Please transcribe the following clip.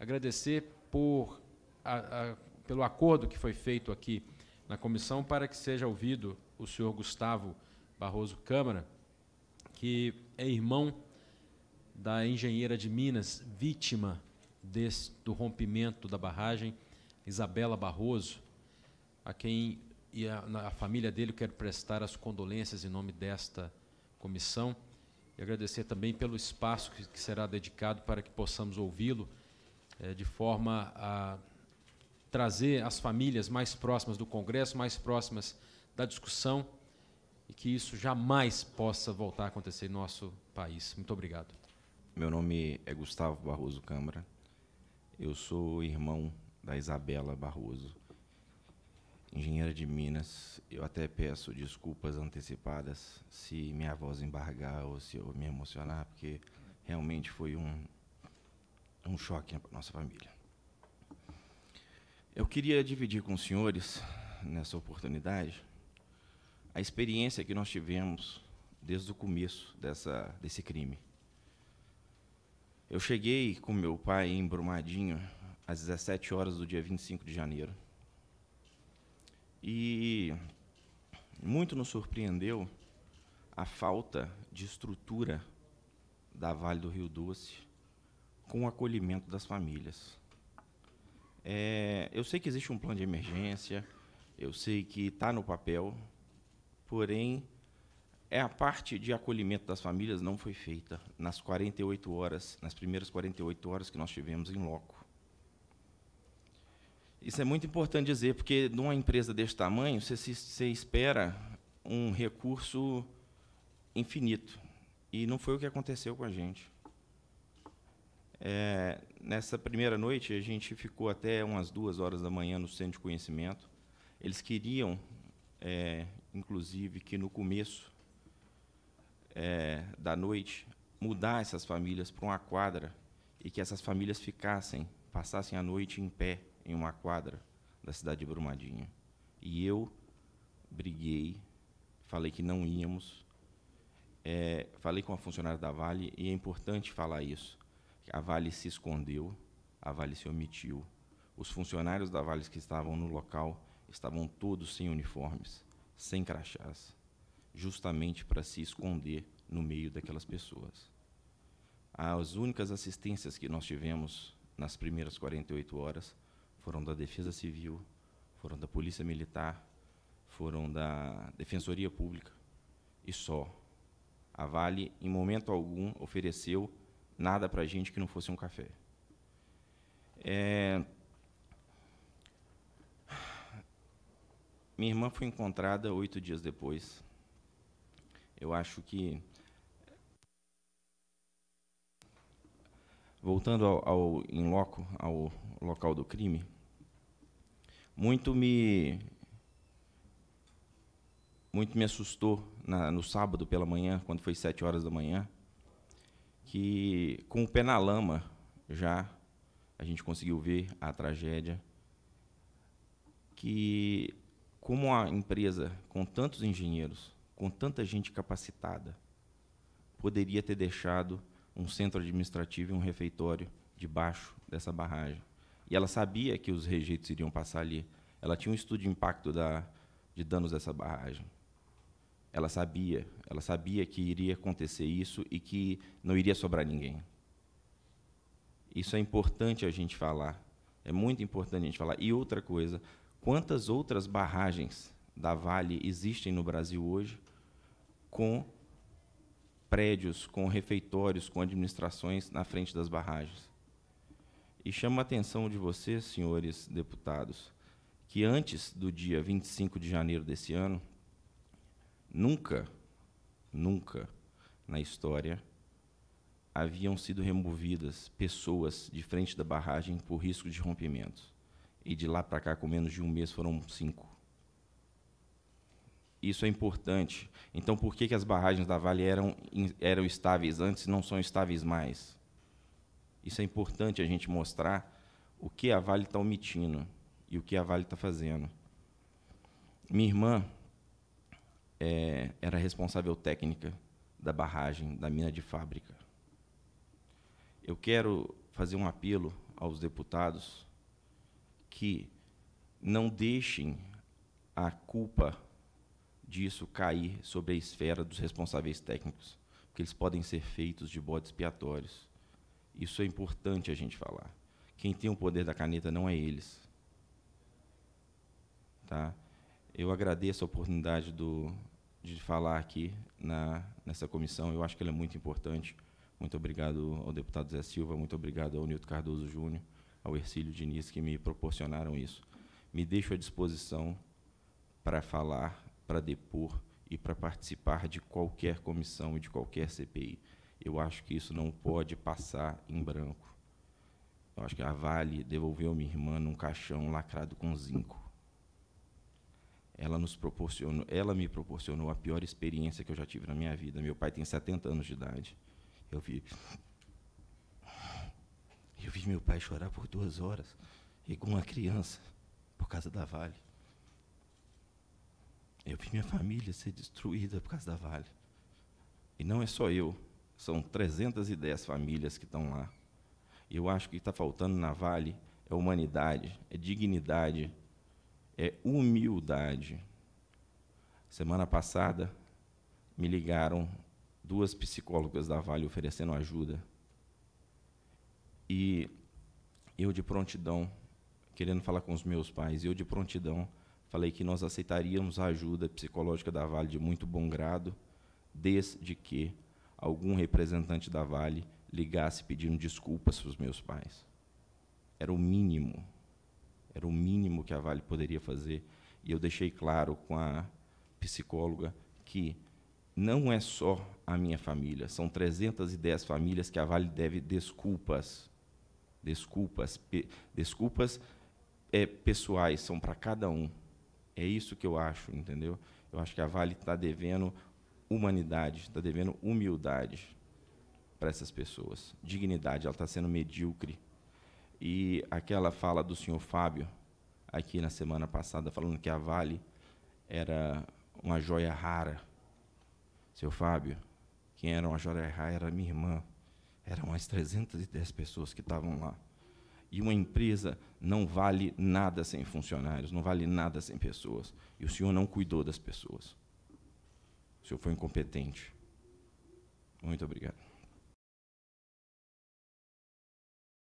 agradecer por, a, a, pelo acordo que foi feito aqui na comissão para que seja ouvido o senhor Gustavo Barroso Câmara, que é irmão da engenheira de Minas, vítima desse, do rompimento da barragem, Isabela Barroso, a quem e a, a família dele quero prestar as condolências em nome desta comissão e agradecer também pelo espaço que, que será dedicado para que possamos ouvi-lo é, de forma a trazer as famílias mais próximas do Congresso, mais próximas da discussão, e que isso jamais possa voltar a acontecer em nosso país. Muito obrigado. Meu nome é Gustavo Barroso Câmara. Eu sou irmão da Isabela Barroso, engenheira de Minas. Eu até peço desculpas antecipadas se minha voz embargar ou se eu me emocionar, porque realmente foi um, um choque para nossa família. Eu queria dividir com os senhores, nessa oportunidade, a experiência que nós tivemos desde o começo dessa, desse crime. Eu cheguei com meu pai em Brumadinho às 17 horas do dia 25 de janeiro. E muito nos surpreendeu a falta de estrutura da Vale do Rio Doce com o acolhimento das famílias. É, eu sei que existe um plano de emergência, eu sei que está no papel, porém, é a parte de acolhimento das famílias não foi feita nas 48 horas, nas primeiras 48 horas que nós tivemos em loco. Isso é muito importante dizer, porque numa empresa desse tamanho, você, se, você espera um recurso infinito. E não foi o que aconteceu com a gente. É, nessa primeira noite, a gente ficou até umas duas horas da manhã no Centro de Conhecimento. Eles queriam, é, inclusive, que no começo é, da noite mudar essas famílias para uma quadra e que essas famílias ficassem, passassem a noite em pé em uma quadra da cidade de Brumadinho. E eu briguei, falei que não íamos, é, falei com a funcionária da Vale e é importante falar isso. A Vale se escondeu, a Vale se omitiu. Os funcionários da Vale que estavam no local estavam todos sem uniformes, sem crachás, justamente para se esconder no meio daquelas pessoas. As únicas assistências que nós tivemos nas primeiras 48 horas foram da Defesa Civil, foram da Polícia Militar, foram da Defensoria Pública e só. A Vale, em momento algum, ofereceu nada para a gente que não fosse um café. É... Minha irmã foi encontrada oito dias depois. Eu acho que. Voltando ao, em loco, ao local do crime, muito me muito me assustou na, no sábado pela manhã, quando foi sete horas da manhã, que com o pé na lama já a gente conseguiu ver a tragédia que como a empresa com tantos engenheiros, com tanta gente capacitada, poderia ter deixado um centro administrativo e um refeitório debaixo dessa barragem. E ela sabia que os rejeitos iriam passar ali. Ela tinha um estudo de impacto da, de danos dessa barragem. Ela sabia, ela sabia que iria acontecer isso e que não iria sobrar ninguém. Isso é importante a gente falar. É muito importante a gente falar. E outra coisa, quantas outras barragens da Vale existem no Brasil hoje com prédios, com refeitórios, com administrações na frente das barragens? E chama a atenção de vocês, senhores deputados, que antes do dia 25 de janeiro desse ano, Nunca, nunca na história haviam sido removidas pessoas de frente da barragem por risco de rompimento. E de lá para cá, com menos de um mês, foram cinco. Isso é importante. Então, por que, que as barragens da Vale eram, eram estáveis antes e não são estáveis mais? Isso é importante a gente mostrar o que a Vale está omitindo e o que a Vale está fazendo. Minha irmã, é, era responsável técnica da barragem da mina de fábrica. Eu quero fazer um apelo aos deputados que não deixem a culpa disso cair sobre a esfera dos responsáveis técnicos, porque eles podem ser feitos de bodes expiatórios. Isso é importante a gente falar. Quem tem o poder da caneta não é eles. Tá? Eu agradeço a oportunidade do de falar aqui na, nessa comissão. Eu acho que ela é muito importante. Muito obrigado ao deputado Zé Silva, muito obrigado ao Nilton Cardoso Júnior, ao Ercílio Diniz, que me proporcionaram isso. Me deixo à disposição para falar, para depor e para participar de qualquer comissão e de qualquer CPI. Eu acho que isso não pode passar em branco. Eu acho que a Vale devolveu minha irmã num caixão lacrado com zinco ela nos proporcionou, ela me proporcionou a pior experiência que eu já tive na minha vida. Meu pai tem 70 anos de idade. Eu vi eu vi meu pai chorar por duas horas e com uma criança por causa da Vale. Eu vi minha família ser destruída por causa da Vale. E não é só eu, são 310 famílias que estão lá. E eu acho que está faltando na Vale é humanidade, é dignidade, é humildade. Semana passada, me ligaram duas psicólogas da Vale oferecendo ajuda. E eu, de prontidão, querendo falar com os meus pais, eu, de prontidão, falei que nós aceitaríamos a ajuda psicológica da Vale de muito bom grado, desde que algum representante da Vale ligasse pedindo desculpas para os meus pais. Era o mínimo. Era o mínimo que a Vale poderia fazer. E eu deixei claro com a psicóloga que não é só a minha família, são 310 famílias que a Vale deve desculpas. Desculpas, desculpas é, pessoais, são para cada um. É isso que eu acho, entendeu? Eu acho que a Vale está devendo humanidade, está devendo humildade para essas pessoas. Dignidade, ela está sendo medíocre. E aquela fala do senhor Fábio, aqui na semana passada, falando que a Vale era uma joia rara. Seu Fábio, quem era uma joia rara era minha irmã. Eram as 310 pessoas que estavam lá. E uma empresa não vale nada sem funcionários, não vale nada sem pessoas. E o senhor não cuidou das pessoas. O senhor foi incompetente. Muito obrigado.